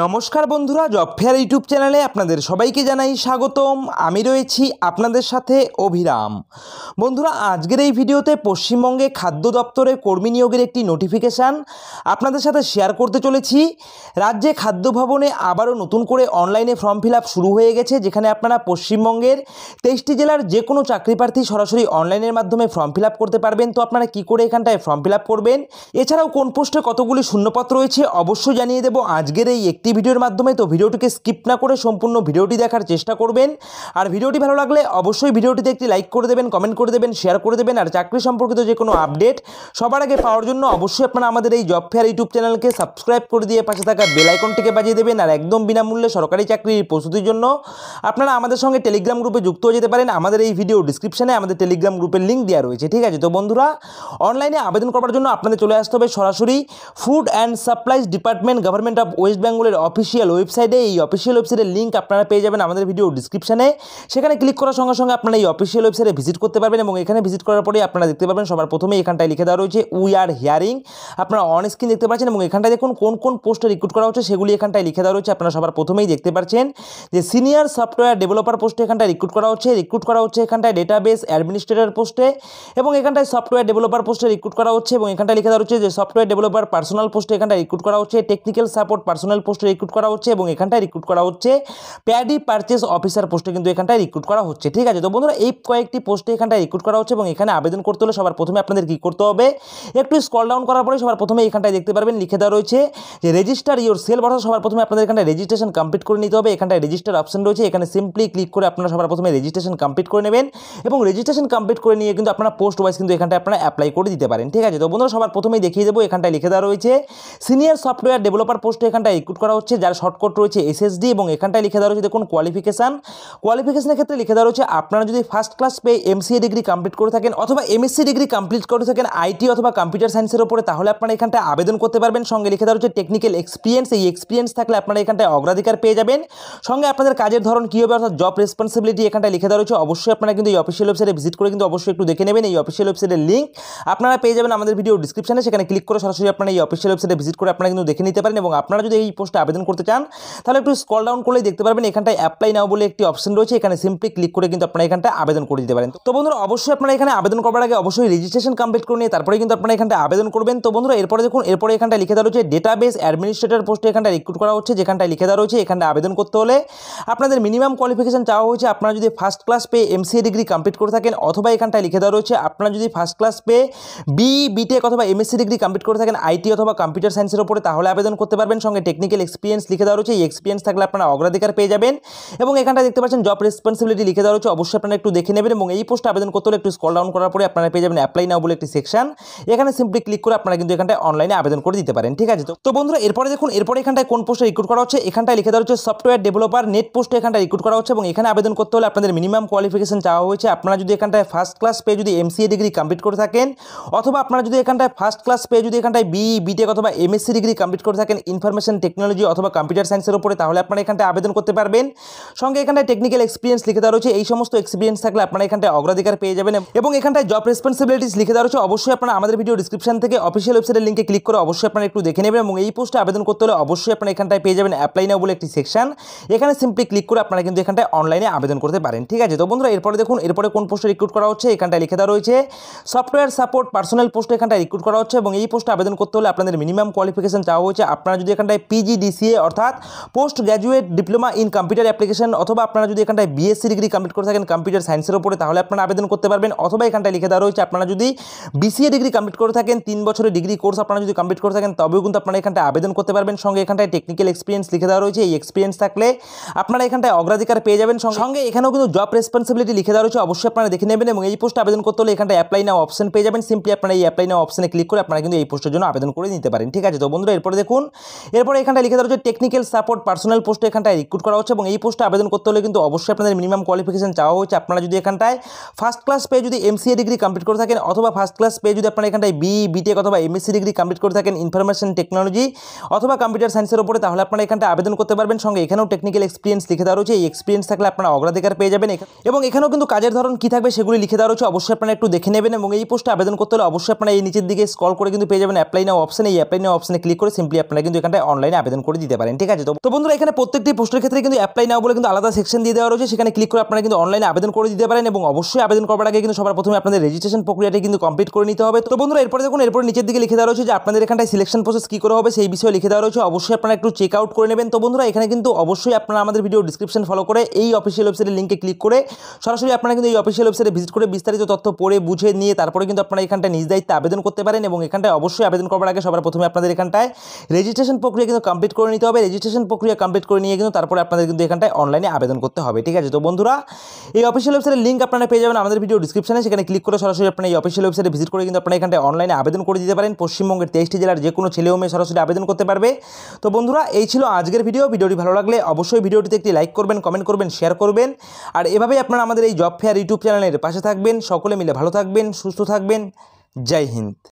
নমস্কার বন্ধুরা job fair YouTube চ্যানেলে আপনাদের সবাইকে জানাই স্বাগতম আমি রয়েছি আপনাদের সাথে অভিরাম বন্ধুরা আজকের এই ভিডিওতে পশ্চিমবঙ্গে খাদ্য দপ্তরে কর্মী নিয়োগের একটি নোটিফিকেশান আপনাদের সাথে শেয়ার করতে চলেছি রাজ্যে খাদ্য ভবনে আবারও নতুন করে অনলাইনে ফর্ম ফিল শুরু হয়ে গেছে যেখানে আপনারা পশ্চিমবঙ্গের তেইশটি জেলার যে কোনো চাকরি প্রার্থী সরাসরি অনলাইনের মাধ্যমে ফর্ম ফিল করতে পারবেন তো আপনারা কি করে এখানটায় ফর্ম ফিল করবেন এছাড়াও কোন পোস্টে কতগুলি শূন্যপত্র রয়েছে অবশ্যই জানিয়ে দেব আজকের এই একটি ভিডিওর মাধ্যমে তো ভিডিওটিকে স্কিপ না করে সম্পূর্ণ ভিডিওটি দেখার চেষ্টা করবেন আর ভিডিওটি ভালো লাগলে অবশ্যই ভিডিওটিতে একটি লাইক করে দেবেন কমেন্ট করে দেবেন শেয়ার করে দেবেন আর চাকরি সম্পর্কিত যে কোনো আপডেট সবার আগে পাওয়ার জন্য অবশ্যই আপনারা আমাদের এই জব ফেয়ার ইউটিউব চ্যানেলকে সাবস্ক্রাইব করে দিয়ে পাশে থাকা বেল বাজিয়ে দেবেন আর একদম বিনামূল্যে সরকারি চাকরির প্রস্তুতির জন্য আপনারা আমাদের সঙ্গে টেলিগ্রাম গ্রুপে যুক্ত হয়ে যেতে পারেন আমাদের এই ভিডিও ডিসক্রিপশানে আমাদের টেলিগ্রাম গ্রুপের লিঙ্ক দেওয়া রয়েছে ঠিক আছে তো বন্ধুরা অনলাইনে আবেদন করার জন্য আপনাদের চলে আসতে হবে সরাসরি food and supplies department government of West Bengal পশ্চিমবঙ্গের অফিসিয়াল ওয়েবসাইটে এই অফিসিয়াল ওয়েবসাইটের লিঙ্ক আপনারা পেয়ে যাবেন আমাদের ভিডিও ডিসক্রিপশানে সেখানে ক্লিক করার সঙ্গে সঙ্গে আপনারা এই অফিসিয়াল ওয়েবসাইটে ভিজিট করতে পারবেন এবং এখানে ভিজিট করার পরে আপনারা দেখতে পারবেন সবার প্রথমে এখানটায় লিখে দেওয়া রয়েছে উই আর হিয়ারিং আপনারা অন স্ক্রিন দেখতে পাচ্ছেন এবং এখানটায় দেখুন কোন কোন পোস্টে রিক্রুট করা হচ্ছে সেগুলি এখানটায় লিখে দেওয়া রয়েছে আপনারা সবার প্রথমেই দেখতে পাচ্ছেন যে সিনিয়র সফটওয়্যার ডেভেলপার পোস্টে এখানটায় রিক্রুট করা হচ্ছে রিক্রুট করা হচ্ছে এখানটায় বেস অ্যাডমিনিস্ট্রেটর পোস্টে এবং এখানটায় সফটওয়্যার ডেভেলপার পোস্টে রিক্রুট করা হচ্ছে এবং এখানটায় লিখে দেওয়া হচ্ছে যে সফটওয়্যার ডেভেলপার পার্সোনাল পোস্টে এখানটায় রিক্রুট করা হচ্ছে টেকনিক্যাল সাপোর্ট পার্সোনাল পোস্টে রিক্রুট করা হচ্ছে এবং এখানটায় রিক্রুট করা হচ্ছে প্যাডি পারচেস অফিসার পোস্টে কিন্তু এখানটায় রিক্রুট করা হচ্ছে ঠিক আছে তো বন্ধুরা এই কয়েকটি পোস্টে এখানটায় রিক্রুট করা হচ্ছে এবং এখানে আবেদন করতে হলে সবার প্রথমে আপনাদের কী করতে হবে একটু স্কল ডাউন করার পরে সবার প্রথমে এখানটায় দেখতে পারবেন লিখে দেওয়া রয়েছে যে রেজিস্টার ইউর সেল বর্ষা সবার প্রথমে আপনাদের এখানটায় রেজিস্ট্রেশন কমপ্লিট করে নিতে হবে এখানটায় রেজিস্টার অপশন রয়েছে এখানে সিম্পলি ক্লিক করে আপনারা সবার প্রথমে রেজিস্ট্রেশন কমপ্লিট করে নেবেন এবং রেজিস্ট্রেশন কমপ্লিট করে নিয়ে কিন্তু আপনারা পোস্ট ওয়াইজ কিন্তু এখানটায় আপনারা অ্যাপ্লাই করে দিতে পারেন ঠিক আছে তো বন্ধুরা সবার প্রথমেই দেখিয়ে দেবো এখানটায় লিখে দেওয়া রয়েছে সিনিয়র সফটওয়্যার ডেভেলপার পোস্টে এখানটায় রিক্রুট করা হচ্ছে যার শর্টকট রয়েছে এসএসডি এবং এখানটায় লিখে দেওয়া রয়েছে দেখুন কোয়ালিফিকেশান কোয়ালিফিকেশানের ক্ষেত্রে লিখে দেওয়া রয়েছে আপনারা যদি ফার্স্ট ক্লাস পেয়ে এমসিএ ডিগ্রি কমপ্লিট করে থাকেন অথবা এমএসসি ডিগ্রি কমপ্লিট করে থাকেন আইটি অথবা কম্পিউটার সায়েন্সের উপরে তাহলে আপনারা এখানটা আবেদন করতে পারবেন সঙ্গে লিখে দেওয়া রয়েছে টেকনিক্যাল এক্সপিরিয়েন্স এই এক্সপিরিয়েন্স থাকলে আপনারা এখানটায় অগ্রাধিকার পেয়ে যাবেন সঙ্গে আপনাদের কাজের ধরন কী হবে অর্থাৎ জব রেসপন্সিবিলিটি এখানটায় লিখে দেওয়া রয়েছে অবশ্যই আপনারা কিন্তু এই অফিসিয়াল ওয়েবসাইটে ভিজিট করে কিন্তু অবশ্যই একটু দেখে নেবেন এই অফিসিয়াল ওয়েবসাইটের লিঙ্ক আপনারা পেয়ে যাবেন আমাদের ভিডিও ডিসক্রিপশানে সেখানে ক্লিক করে সরাসরি আপনারা এই অফিসিয়াল ওয়েবসাইটে ভিজিট করে আপনারা কিন্তু দেখে নিতে পারেন এবং আপনারা যদি এই পোস্টে আবেদন করতে চান তাহলে একটু স্কল ডাউন করলেই দেখতে পারবেন এখানটায় অ্যাপ্লাই নাও বলে একটি অপশন রয়েছে এখানে সিম্পলি ক্লিক করে কিন্তু আপনারা এখানটায় আবেদন করে দিতে পারেন তো বন্ধুরা অবশ্যই আপনারা এখানে আবেদন করার আগে অবশ্যই রেজিস্ট্রেশন কমপ্লিট করে নিয়ে তারপরে কিন্তু আপনারা এখানটা আবেদন করবেন তো বন্ধুরা এরপরে দেখুন এরপরে এখানটা লিখে দেওয়া রয়েছে বেস অ্যাডমিনিস্ট্রেটর পোস্টে এখানটা রিক্রুট করা হচ্ছে যেখানটা লিখে দেওয়া রয়েছে এখানটা আবেদন করতে হলে আপনাদের মিনিমাম কোয়ালিফিকেশন চাওয়া হয়েছে আপনারা যদি ফার্স্ট ক্লাস পেয়ে এমসিএ ডিগ্রি কমপ্লিট করে থাকেন অথবা এখানটায় লিখে দেওয়া রয়েছে আপনারা যদি ফার্স্ট ক্লাস পেয়ে বি বিটেক অথবা এমএসসি ডিগ্রি কমপ্লিট করে থাকেন আইটি অথবা কম্পিউটার সায়েন্সের উপরে তাহলে আবেদন করতে পারবেন সঙ্গে টেকনিক্যাল প্র্যাকটিক্যাল এক্সপিরিয়েন্স লিখে দেওয়া রয়েছে এই এক্সপিরিয়েন্স থাকলে আপনারা অগ্রাধিকার পেয়ে যাবেন এবং এখানটা দেখতে পাচ্ছেন জব রেসপন্সিবিলিটি লিখে দেওয়া রয়েছে অবশ্যই আপনারা একটু দেখে নেবেন এবং এই পোস্ট আবেদন করতে হলে একটু স্কল ডাউন করার পরে আপনারা পেয়ে যাবেন অ্যাপ্লাই নাও বলে একটি সেকশন এখানে সিম্পলি ক্লিক করে আপনারা কিন্তু এখানটায় অনলাইনে আবেদন করে দিতে পারেন ঠিক আছে তো বন্ধুরা এরপরে দেখুন এরপরে এখানটায় কোন পোস্টে রিক্রুট করা হচ্ছে এখানটায় লিখে দেওয়া হচ্ছে সফটওয়্যার ডেভেলপার নেট পোস্টে এখানটা রিক্রুট করা হচ্ছে এবং এখানে আবেদন করতে হলে আপনাদের মিনিমাম কোয়ালিফিকেশন চাওয়া হয়েছে আপনারা যদি এখানটায় ফার্স্ট ক্লাস পেয়ে যদি এমসিএ ডিগ্রি কমপ্লিট করে থাকেন অথবা আপনারা যদি এখানটায় ফার্স্ট ক্লাস পেয়ে যদি এখানটায় বি বিটেক অথবা এমএসসি ডিগ্রি কমপ্লিট করে থাকেন ইনফরমেশন টেক টেকনোলজি অথবা কম্পিউটার সায়েন্সের উপরে তাহলে আপনারা এখানটায় আবেদন করতে পারবেন সঙ্গে এখানটায় টেকনিক্যাল এক্সপিরিয়েন্স লিখে দেওয়া রয়েছে এই সমস্ত এক্সপিরিয়েন্স থাকলে আপনারা এখানটায় অগ্রাধিকার পেয়ে যাবেন এবং এখানটায় জব রেসপন্সিবিলিটিস লিখে দেওয়া রয়েছে অবশ্যই আপনারা আমাদের ভিডিও ডিসক্রিপশন থেকে অফিসিয়াল ওয়েবসাইটের লিঙ্কে ক্লিক করে অবশ্যই আপনারা একটু দেখে নেবেন এবং এই পোস্টে আবেদন করতে হলে অবশ্যই আপনারা এখানটায় পেয়ে যাবেন অ্যাপ্লাই নাও বলে একটি সেকশন এখানে সিম্পলি ক্লিক করে আপনারা কিন্তু এখানটায় অনলাইনে আবেদন করতে পারেন ঠিক আছে তো বন্ধুরা এরপরে দেখুন এরপরে কোন পোস্টে রিক্রুট করা হচ্ছে এখানটায় লিখে দেওয়া রয়েছে সফটওয়্যার সাপোর্ট পার্সোনাল পোস্টে এখানটায় রিক্রুট করা হচ্ছে এবং এই পোস্টে আবেদন করতে হলে আপনাদের মিনিমাম কোয়ালিফিকেশন চাওয়া হয়েছে আপনারা যদি এখানটায় পিজি পিজিডিসিএ অর্থাৎ post graduate diploma in computer application অথবা আপনারা যদি এখানটায় বিএসসি ডিগ্রি কমপ্লিট করে থাকেন কম্পিউটার সায়েন্সের ওপরে তাহলে আপনারা আবেদন করতে পারবেন অথবা এখানটায় লিখে দেওয়া রয়েছে আপনারা যদি বিসিএ ডিগ্রি কমপ্লিট করে থাকেন তিন বছরের ডিগ্রি কোর্স আপনারা যদি কমপ্লিট করে থাকেন তবেও কিন্তু আপনারা এখানটায় আবেদন করতে পারবেন সঙ্গে এখানটায় টেকনিক্যাল এক্সপিরিয়েন্স লিখে দেওয়া রয়েছে এই এক্সপিরিয়েন্স থাকলে আপনারা এখানটায় অগ্রাধিকার পেয়ে যাবেন সঙ্গে এখানেও কিন্তু জব রেসপন্সিবিলিটি লিখে দেওয়া রয়েছে অবশ্যই আপনারা দেখে নেবেন এবং এই পোস্টে আবেদন করতে হলে এখানটায় অ্যাপ্লাই নাও অপশন পেয়ে যাবেন সিম্পলি আপনারা এই অ্যাপ্লাই নাও অপশনে ক্লিক করে আপনারা কিন্তু এই পোস্টের জন্য আবেদন করে নিতে পারেন ঠিক আছে তো বন্ধুরা এরপরে দেখুন এরপরে এখানে এখানটা লিখে দেওয়া হচ্ছে টেকনিক্যাল সাপোর্ট পার্সোনাল পোস্টে এখানটায় রিক্রুট করা হচ্ছে এবং এই পোস্টে আবেদন করতে হলে কিন্তু অবশ্যই আপনাদের মিনিমাম কোয়ালিফিকেশন চাওয়া হয়েছে আপনারা যদি এখানটায় ফার্স্ট ক্লাস পেয়ে যদি এমসিএ ডিগ্রি কমপ্লিট করে থাকেন অথবা ফার্স্ট ক্লাস পেয়ে যদি আপনারা এখানটায় বি বিটেক অথবা এমএসসি ডিগ্রি কমপ্লিট করে থাকেন ইনফরমেশন টেকনোলজি অথবা কম্পিউটার সায়েন্সের উপরে তাহলে আপনারা এখানটা আবেদন করতে পারবেন সঙ্গে এখানেও টেকনিক্যাল এক্সপিরিয়েন্স লিখে দেওয়া রয়েছে এই এক্সপিরিয়েন্স থাকলে আপনারা অগ্রাধিকার পেয়ে যাবেন এবং এখানেও কিন্তু কাজের ধরন কী থাকবে সেগুলি লিখে দেওয়া রয়েছে অবশ্যই আপনারা একটু দেখে নেবেন এবং এই পোস্টে আবেদন করতে হলে অবশ্যই আপনারা এই নিচের দিকে স্কল করে কিন্তু পেয়ে যাবেন অ্যাপ্লাই না অপশন এই অ্যাপ্লাই নাও অপশনে ক্লিক করে সিম্পলি আপনারা কিন্তু এখানটায় অনলাইনে আবেদন আবেদন করে দিতে পারেন ঠিক আছে তো বন্ধুরা এখানে প্রত্যেকটি পোস্টের ক্ষেত্রে কিন্তু অ্যাপ্লাই নাও বলে কিন্তু আলাদা সেকশন দিয়ে দেওয়া রয়েছে সেখানে ক্লিক করে আপনারা কিন্তু অনলাইনে আবেদন করে দিতে পারেন এবং অবশ্যই আবেদন করার আগে কিন্তু সবার প্রথমে আপনাদের রেজিস্ট্রেশন প্রক্রিয়াটি কিন্তু কমপ্লিট করে নিতে হবে তো বন্ধুরা এরপরে দেখুন এরপর নিচের দিকে লিখে দেওয়া রয়েছে যে আপনাদের এখানটায় সিলেকশন প্রসেস কী করে হবে সেই বিষয়ে লিখে দেওয়া রয়েছে অবশ্যই আপনারা একটু চেক আউট করে নেবেন তো বন্ধুরা এখানে কিন্তু অবশ্যই আপনারা আমাদের ভিডিও ডিসক্রিপশন ফলো করে এই অফিসিয়াল ওয়েবসাইটের লিঙ্কে ক্লিক করে সরাসরি আপনারা কিন্তু এই অফিসিয়াল ওয়েবসাইটে ভিজিট করে বিস্তারিত তথ্য পড়ে বুঝে নিয়ে তারপরে কিন্তু আপনারা এখানটায় নিজ দায়িত্বে আবেদন করতে পারেন এবং এখানটায় অবশ্যই আবেদন করার আগে সবার প্রথমে আপনাদের এখানটায় রেজিস্ট্রেশন প্রক্রিয়া কিন্তু কমপ্লিট করে নিতে হবে রেজিস্ট্রেশন প্রক্রিয়া কমপ্লিট করে নিয়ে কিন্তু তারপরে আপনাদের কিন্তু এখানটায় অনলাইনে আবেদন করতে হবে ঠিক আছে তো বন্ধুরা এই অফিসিয়াল ওয়েবসাইটের লিঙ্ক আপনারা পেয়ে যাবেন আমাদের ভিডিও ডিসক্রিপশনে সেখানে ক্লিক করে সরাসরি আপনার এই অফিসিয়াল ওয়েবসাইটে ভিজিট করে কিন্তু আপনারা এখানটায় অনলাইনে আবেদন করে দিতে পারেন পশ্চিমবঙ্গের তেইশটি জেলার যে কোনো ছেলে মেয়ে সরাসরি আবেদন করতে পারবে তো বন্ধুরা এই ছিল আজকের ভিডিও ভিডিওটি ভালো লাগলে অবশ্যই ভিডিওটিতে একটি লাইক করবেন কমেন্ট করবেন শেয়ার করবেন আর এভাবেই আপনারা আমাদের এই জব ফেয়ার ইউটিউব চ্যানেলের পাশে থাকবেন সকলে মিলে ভালো থাকবেন সুস্থ থাকবেন জয় হিন্দ